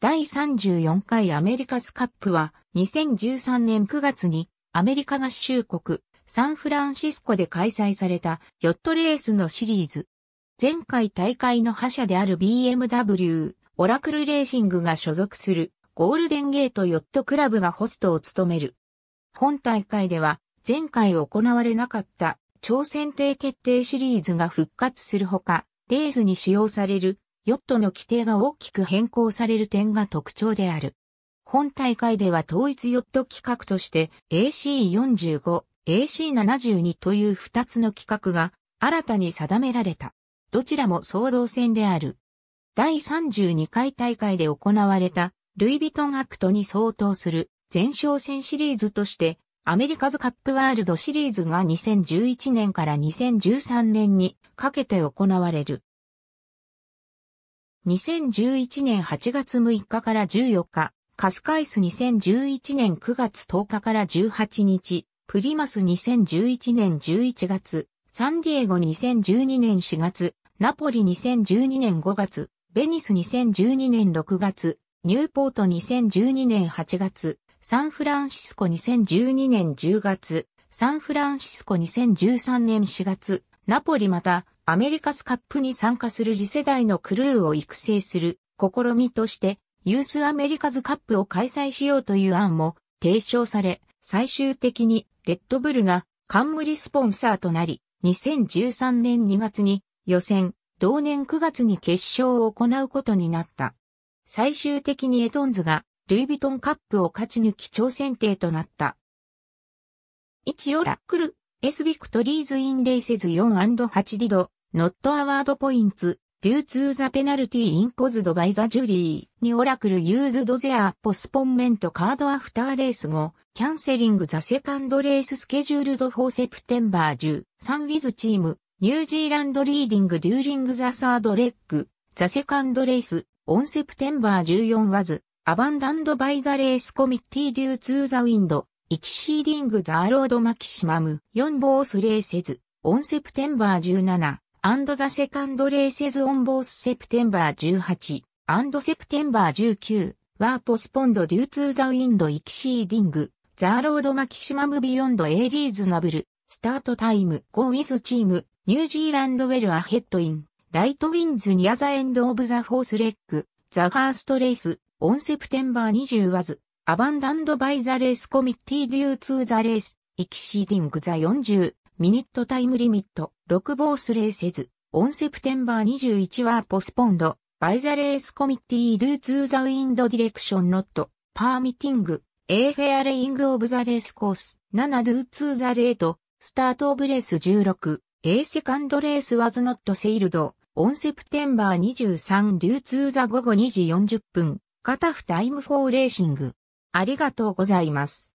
第34回アメリカスカップは2013年9月にアメリカ合衆国サンフランシスコで開催されたヨットレースのシリーズ。前回大会の覇者である BMW オラクルレーシングが所属するゴールデンゲートヨットクラブがホストを務める。本大会では前回行われなかった挑戦定決定シリーズが復活するほか、レースに使用されるヨットの規定が大きく変更される点が特徴である。本大会では統一ヨット規格として AC45、AC72 という2つの規格が新たに定められた。どちらも総動線である。第32回大会で行われたルイ・ヴィトンアクトに相当する前哨戦シリーズとしてアメリカズカップワールドシリーズが2011年から2013年にかけて行われる。2011年8月6日から14日、カスカイス2011年9月10日から18日、プリマス2011年11月、サンディエゴ2012年4月、ナポリ2012年5月、ベニス2012年6月、ニューポート2012年8月、サンフランシスコ2012年10月、サンフランシスコ2013年4月、ナポリまたアメリカスカップに参加する次世代のクルーを育成する試みとして、ユースアメリカズカップを開催しようという案も提唱され、最終的にレッドブルが冠スポンサーとなり、2013年2月に予選、同年9月に決勝を行うことになった。最終的にエトンズがルイ・ヴィトンカップを勝ち抜き挑戦艇となった。1オラックル、エスビクトリーズインレイセズ 4&8 ディド、not award points due to the penalty imposed by the jury にオラクル used their postponement card after race 後 cancelling the second race scheduled for September 10 3 with team ニュージーランドリーディングデューリングザサードレッグ、ザセカンドレース、オンセプテンバー14ワズ、アバンダンドバイザレースコミッティデューツーザウィンド、エキシーディングザアロードマキシマム、4ボースレーセズ、オンセプテンバー17、アンドザ・セカンド・レイセズ・オン・ボース・セプテンバー18、アンド・セプテンバー19、ワー・ポスポンド・デュー・ツー・ザ・ウィンド・イキシーディング、ザ・ロード・マキシマム・ビヨンド・エイリーズ・ナブル、スタート・タイム・ゴー・ウィズ・チーム、ニュージーランド・ウェル・ア・ヘッド・イン、ライト・ウィンズ・ニア・ザ・エンド・オブ・ザ・フォース・レック、ザ・ファースト・レイス、オン・セプテンバー20ワズ、アバンダンド・バイ・ザ・レース・コミッティ・デュー・ツー・ザ・レイス、イキシーディング・ザ・40、ミニットタイムリミット、6ボースレーセズ、オンセプテンバー21はポスポンド、バイザレースコミッティドゥーツーザウィンドディレクションノット、パーミティング、エーフェアレイングオブザレースコース、7ドゥーツーザレート、スタートオブレース16、ーセカンドレースワズノットセイルド、オンセプテンバー23ドゥーツーザ午後2時40分、カタフタイムフォーレーシング。ありがとうございます。